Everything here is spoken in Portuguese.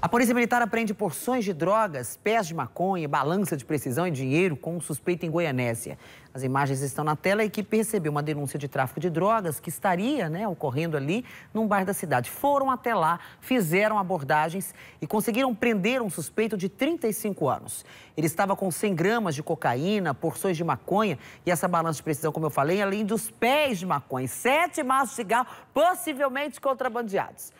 A polícia militar apreende porções de drogas, pés de maconha, balança de precisão e dinheiro com um suspeito em Goianésia. As imagens estão na tela. A equipe percebeu uma denúncia de tráfico de drogas que estaria né, ocorrendo ali num bar da cidade. Foram até lá, fizeram abordagens e conseguiram prender um suspeito de 35 anos. Ele estava com 100 gramas de cocaína, porções de maconha e essa balança de precisão, como eu falei, além dos pés de maconha. Sete maços de cigarro, possivelmente contrabandeados.